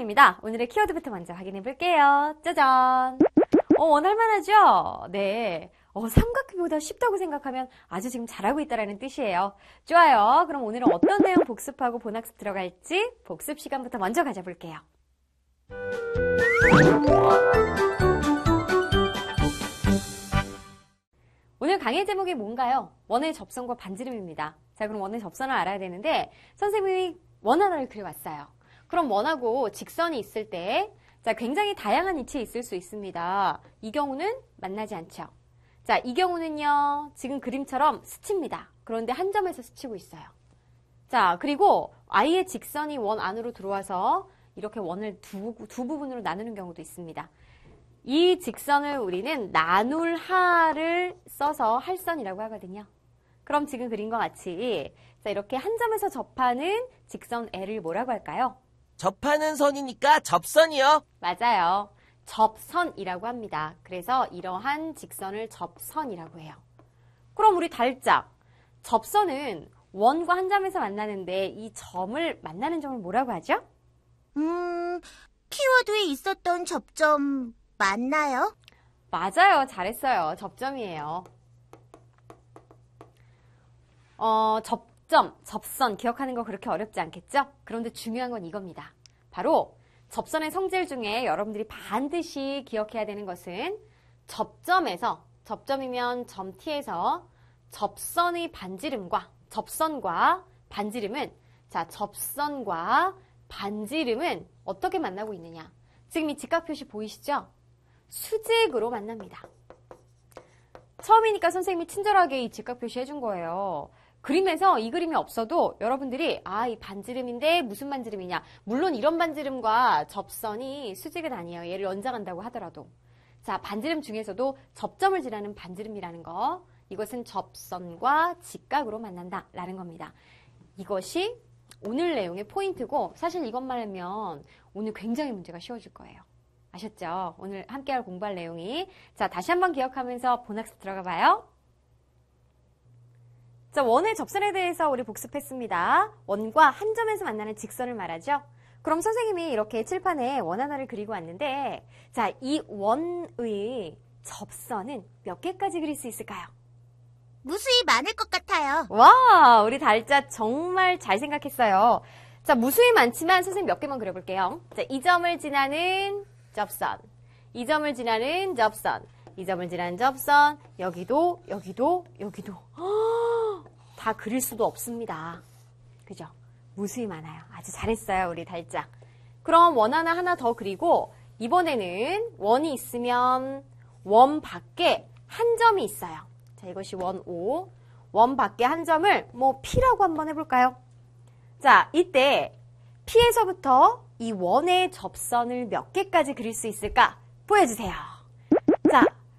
시간입니다. 오늘의 키워드부터 먼저 확인해 볼게요. 짜잔! 어, 원할만하죠? 네. 어, 삼각형보다 쉽다고 생각하면 아주 지금 잘하고 있다라는 뜻이에요. 좋아요. 그럼 오늘은 어떤 내용 복습하고 본학습 들어갈지 복습 시간부터 먼저 가져볼게요. 오늘 강의 제목이 뭔가요? 원의 접선과 반지름입니다. 자, 그럼 원의 접선을 알아야 되는데 선생님이 원하나를 그려왔어요. 그럼 원하고 직선이 있을 때 자, 굉장히 다양한 위치에 있을 수 있습니다. 이 경우는 만나지 않죠. 자, 이 경우는요. 지금 그림처럼 스칩니다. 그런데 한 점에서 스치고 있어요. 자, 그리고 아이의 직선이 원 안으로 들어와서 이렇게 원을 두, 두 부분으로 나누는 경우도 있습니다. 이 직선을 우리는 나눌 하를 써서 할선이라고 하거든요. 그럼 지금 그린 것 같이 자, 이렇게 한 점에서 접하는 직선 L을 뭐라고 할까요? 접하는 선이니까 접선이요. 맞아요. 접선이라고 합니다. 그래서 이러한 직선을 접선이라고 해요. 그럼 우리 달짝. 접선은 원과 한 점에서 만나는데 이 점을 만나는 점을 뭐라고 하죠? 음, 키워드에 있었던 접점 맞나요? 맞아요. 잘했어요. 접점이에요. 어, 접 접점, 접선 기억하는 거 그렇게 어렵지 않겠죠? 그런데 중요한 건 이겁니다. 바로 접선의 성질 중에 여러분들이 반드시 기억해야 되는 것은 접점에서 접점이면 점T에서 접선의 반지름과 접선과 반지름은 자 접선과 반지름은 어떻게 만나고 있느냐? 지금 이 직각 표시 보이시죠? 수직으로 만납니다. 처음이니까 선생님이 친절하게 이 직각 표시 해준 거예요. 그림에서 이 그림이 없어도 여러분들이 아 이 반지름인데 무슨 반지름이냐 물론 이런 반지름과 접선이 수직은 아니에요 얘를 연장한다고 하더라도 자 반지름 중에서도 접점을 지나는 반지름이라는 거 이것은 접선과 직각으로 만난다 라는 겁니다 이것이 오늘 내용의 포인트고 사실 이것만 하면 오늘 굉장히 문제가 쉬워질 거예요 아셨죠? 오늘 함께할 공부할 내용이 자 다시 한번 기억하면서 본학습 들어가 봐요 자, 원의 접선에 대해서 우리 복습했습니다. 원과 한 점에서 만나는 직선을 말하죠. 그럼 선생님이 이렇게 칠판에 원 하나를 그리고 왔는데 자, 이 원의 접선은 몇 개까지 그릴 수 있을까요? 무수히 많을 것 같아요. 와, 우리 달자 정말 잘 생각했어요. 자, 무수히 많지만 선생님 몇 개만 그려볼게요. 자, 이 점을 지나는 접선, 이 점을 지나는 접선, 이 점을 지나는 접선, 여기도, 여기도, 여기도. 다 그릴 수도 없습니다. 그죠? 무수히 많아요. 아주 잘했어요, 우리 달짝. 그럼 원 하나 하나 더 그리고 이번에는 원이 있으면 원 밖에 한 점이 있어요. 자, 이것이 원 5. 원 밖에 한 점을 뭐 P라고 한번 해볼까요? 자, 이때 P에서부터 이 원의 접선을 몇 개까지 그릴 수 있을까? 보여주세요.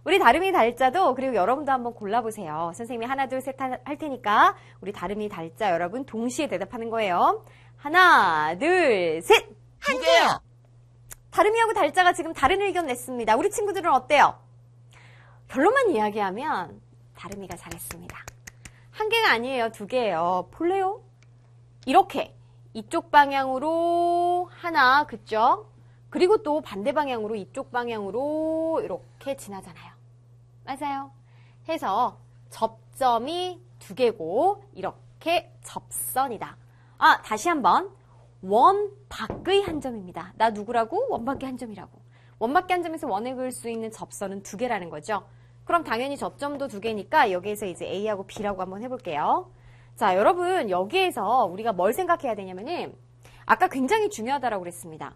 우리 다름이 달자도 그리고 여러분도 한번 골라보세요. 선생님이 하나 둘 셋 할 테니까 우리 다름이 달자 여러분 동시에 대답하는 거예요. 하나 둘 셋. 한 개요. 다름이하고 달자가 지금 다른 의견 냈습니다. 우리 친구들은 어때요? 결론만 이야기하면 다름이가 잘했습니다. 한 개가 아니에요. 두 개예요. 볼래요? 이렇게 이쪽 방향으로 하나 그쵸? 그리고 또 반대 방향으로 이쪽 방향으로 이렇게 지나잖아요. 맞아요. 해서 접점이 두 개고 이렇게 접선이다. 아, 다시 한번 원 밖의 한 점입니다. 나 누구라고? 원 밖의 한 점이라고. 원 밖의 한 점에서 원을 그을 수 있는 접선은 두 개라는 거죠. 그럼 당연히 접점도 두 개니까 여기에서 이제 A하고 B라고 한번 해볼게요. 자, 여러분 여기에서 우리가 뭘 생각해야 되냐면은 아까 굉장히 중요하다라고 그랬습니다.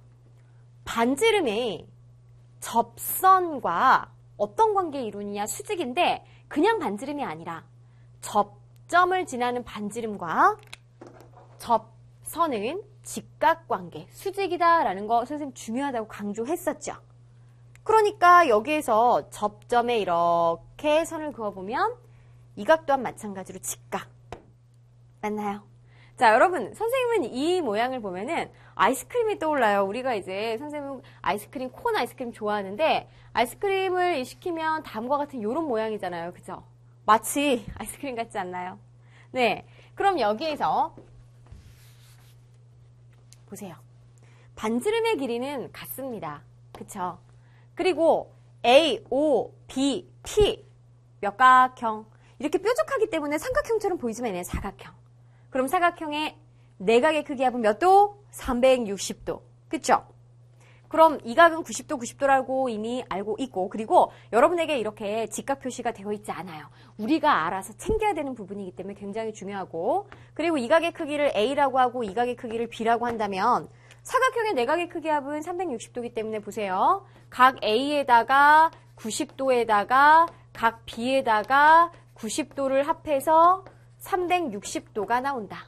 반지름의 접선과 어떤 관계 이론이냐 수직인데 그냥 반지름이 아니라 접점을 지나는 반지름과 접선은 직각관계, 수직이다라는 거 선생님 중요하다고 강조했었죠. 그러니까 여기에서 접점에 이렇게 선을 그어보면 이 각또한 마찬가지로 직각. 맞나요? 자, 여러분, 선생님은 이 모양을 보면은 아이스크림이 떠올라요. 우리가 이제 선생님은 아이스크림, 콘 아이스크림 좋아하는데 아이스크림을 시키면 다음과 같은 이런 모양이잖아요. 그죠? 마치 아이스크림 같지 않나요? 네. 그럼 여기에서 보세요. 반지름의 길이는 같습니다. 그쵸? 그리고 A, O, B, T. 몇각형 이렇게 뾰족하기 때문에 삼각형처럼 보이지만 얘는 사각형 그럼 사각형의 내각의 네 크기 합은 몇 도? 360도. 그쵸? 그럼 이 각은 90도, 90도라고 이미 알고 있고, 그리고 여러분에게 이렇게 직각 표시가 되어 있지 않아요. 우리가 알아서 챙겨야 되는 부분이기 때문에 굉장히 중요하고, 그리고 이 각의 크기를 A라고 하고 이 각의 크기를 B라고 한다면, 사각형의 내각의 네 크기 합은 360도이기 때문에 보세요. 각 A에다가 90도에다가 각 B에다가 90도를 합해서 360도가 나온다.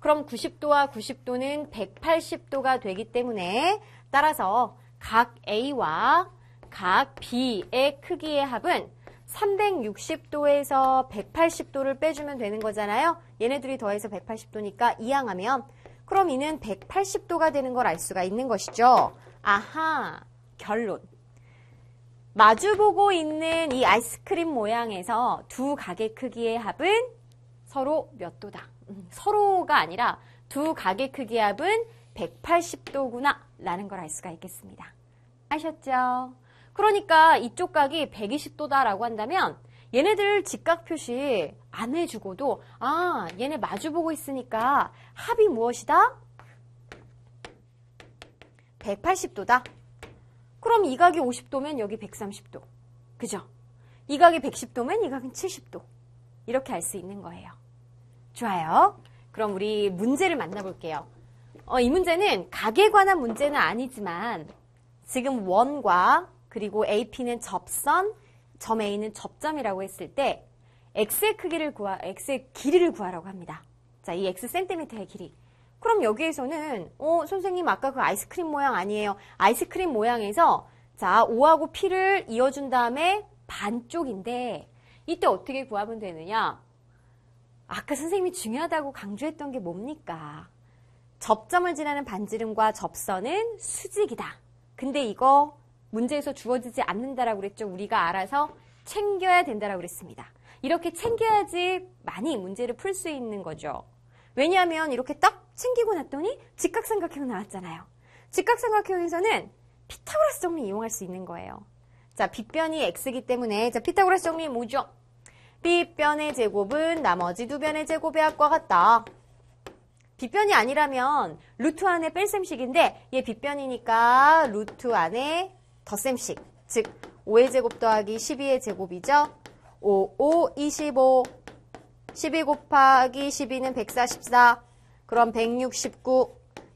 그럼 90도와 90도는 180도가 되기 때문에 따라서 각 A와 각 B의 크기의 합은 360도에서 180도를 빼주면 되는 거잖아요. 얘네들이 더해서 180도니까 이항하면 그럼 이는 180도가 되는 걸 알 수가 있는 것이죠. 아하, 결론. 마주보고 있는 이 아이스크림 모양에서 두 가게 크기의 합은 서로 몇 도다. 음, 서로가 아니라 두 가게 크기 합은 180도구나 라는 걸 알 수가 있겠습니다. 아셨죠? 그러니까 이쪽 각이 120도다라고 한다면 얘네들 직각 표시 안 해주고도 아 얘네 마주보고 있으니까 합이 무엇이다? 180도다. 그럼 이 각이 50도면 여기 130도. 그죠? 이 각이 110도면 이 각은 70도. 이렇게 알 수 있는 거예요. 좋아요. 그럼 우리 문제를 만나볼게요. 어, 이 문제는 가게 관한 문제는 아니지만 지금 원과 그리고 AP는 접선, 점 A는 접점이라고 했을 때 x의 크기를 구하, x의 길이를 구하라고 합니다. 자, 이 x 센티미터의 길이. 그럼 여기에서는 어, 선생님 아까 그 아이스크림 모양 아니에요. 아이스크림 모양에서 자, O하고 P를 이어준 다음에 반쪽인데 이때 어떻게 구하면 되느냐? 아까 선생님이 중요하다고 강조했던 게 뭡니까? 접점을 지나는 반지름과 접선은 수직이다. 근데 이거 문제에서 주어지지 않는다라고 그랬죠. 우리가 알아서 챙겨야 된다라고 그랬습니다. 이렇게 챙겨야지 많이 문제를 풀 수 있는 거죠. 왜냐하면 이렇게 딱 챙기고 났더니 직각삼각형 나왔잖아요. 직각삼각형에서는 피타고라스 정리 이용할 수 있는 거예요. 자, 빅변이 x이기 때문에 자, 피타고라스 정리 뭐죠? B변의 제곱은 나머지 두 변의 제곱의 합과 같다. 빗변이 아니라면 루트 안에 뺄셈식인데 얘 빗변이니까 루트 안에 덧셈식 즉 5의 제곱 더하기 12의 제곱이죠. 5, 5, 25 12 곱하기 12는 144 그럼 169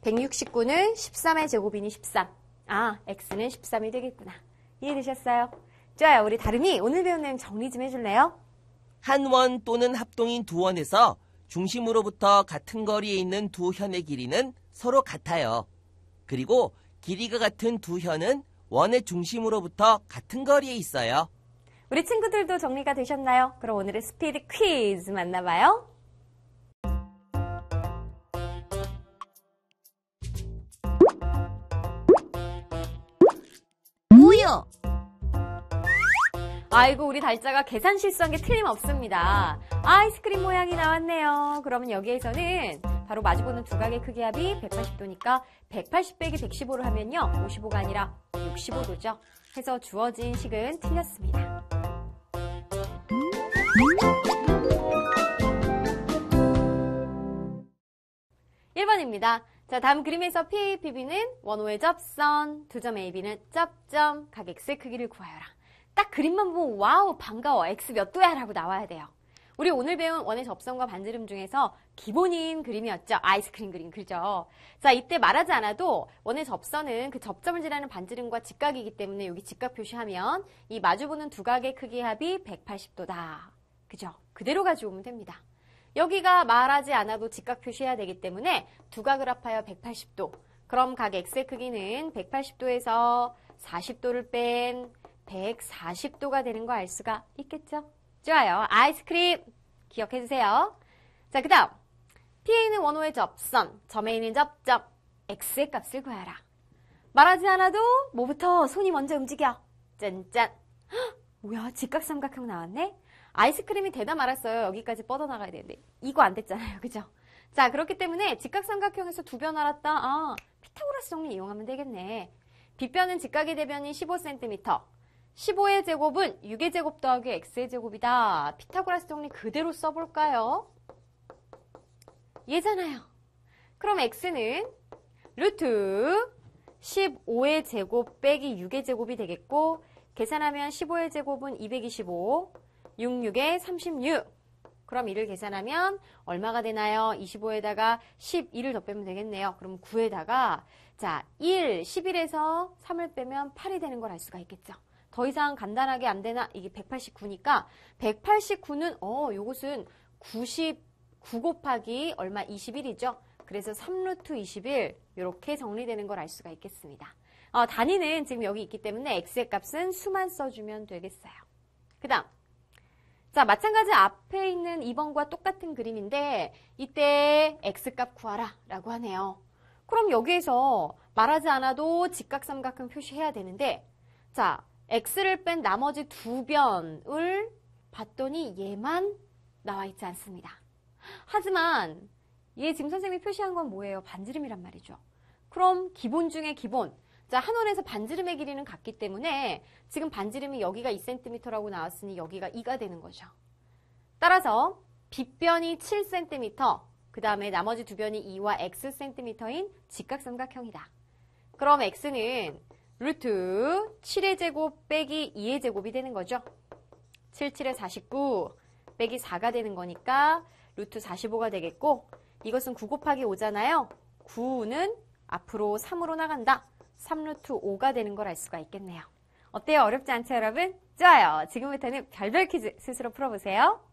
169는 13의 제곱이니 13 아, x는 13이 되겠구나 이해되셨어요? 좋아요, 우리 다름이 오늘 배운 내용 정리 좀 해줄래요? 한원 또는 합동인 두 원에서 중심으로부터 같은 거리에 있는 두 현의 길이는 서로 같아요. 그리고 길이가 같은 두 현은 원의 중심으로부터 같은 거리에 있어요. 우리 친구들도 정리가 되셨나요? 그럼 오늘의 스피드 퀴즈 만나봐요. 우유 아이고 우리 달자가 계산 실수한 게 틀림없습니다. 아, 아이스크림 모양이 나왔네요. 그러면 여기에서는 바로 마주보는 두각의 크기 합이 180도니까 180 빼기 115를 하면요. 55가 아니라 65도죠. 해서 주어진 식은 틀렸습니다. 1번입니다 자, 다음 그림에서 PAPB는 원호의 접선, 2점 AB는 접점, 각엑스의 크기를 구하여라. 딱 그림만 보면 와우 반가워 x 몇 도야 라고 나와야 돼요. 우리 오늘 배운 원의 접선과 반지름 중에서 기본인 그림이었죠. 아이스크림 그림, 그죠? 자, 이때 말하지 않아도 원의 접선은 그 접점을 지나는 반지름과 직각이기 때문에 여기 직각 표시하면 이 마주보는 두 각의 크기 합이 180도다. 그죠? 그대로 가져오면 됩니다. 여기가 말하지 않아도 직각 표시해야 되기 때문에 두 각을 합하여 180도. 그럼 각 x의 크기는 180도에서 40도를 뺀 140도가 되는 거 알 수가 있겠죠? 좋아요. 아이스크림 기억해 주세요. 자, 그 다음. p a 는 원호의 접선, 점에 있는 접점, X의 값을 구하라. 말하지 않아도 뭐부터 손이 먼저 움직여. 짠짠. 헉, 뭐야, 직각삼각형 나왔네? 아이스크림이 되다 말았어요. 여기까지 뻗어나가야 되는데. 이거 안 됐잖아요. 그죠? 자, 그렇기 때문에 직각삼각형에서 두 변 알았다. 아, 피타고라스 정리 이용하면 되겠네. 빗변은 직각의 대변이 15cm, 15의 제곱은 6의 제곱 더하기 x의 제곱이다. 피타고라스 정리 그대로 써볼까요? 얘잖아요. 그럼 x는 루트 15의 제곱 빼기 6의 제곱이 되겠고 계산하면 15의 제곱은 225, 66에 36. 그럼 이를 계산하면 얼마가 되나요? 25에다가 1 1을더 빼면 되겠네요. 그럼 9에다가 자, 1, 11에서 3을 빼면 8이 되는 걸 알 수가 있겠죠. 더 이상 간단하게 안 되나 이게 189니까 189는 어 요것은 99 곱하기 얼마 21이죠. 그래서 3루트 21 이렇게 정리되는 걸 알 수가 있겠습니다. 어, 단위는 지금 여기 있기 때문에 x의 값은 수만 써주면 되겠어요. 그 다음 자 마찬가지 앞에 있는 2번과 똑같은 그림인데 이때 x값 구하라 라고 하네요. 그럼 여기에서 말하지 않아도 직각삼각형 표시해야 되는데 자 x를 뺀 나머지 두 변을 봤더니 얘만 나와 있지 않습니다. 하지만 얘 지금 선생님이 표시한 건 뭐예요? 반지름이란 말이죠. 그럼 기본 중에 기본. 자, 한 원에서 반지름의 길이는 같기 때문에 지금 반지름이 여기가 2cm라고 나왔으니 여기가 2가 되는 거죠. 따라서 빗변이 7cm, 그 다음에 나머지 두 변이 2와 x cm인 직각삼각형이다. 그럼 x는 루트 7의 제곱 빼기 2의 제곱이 되는 거죠. 7, 7에 49 빼기 4가 되는 거니까 루트 45가 되겠고 이것은 9 곱하기 5잖아요. 9는 앞으로 3으로 나간다. 3루트 5가 되는 걸 알 수가 있겠네요. 어때요? 어렵지 않죠, 여러분? 좋아요. 지금부터는 별별 퀴즈 스스로 풀어보세요.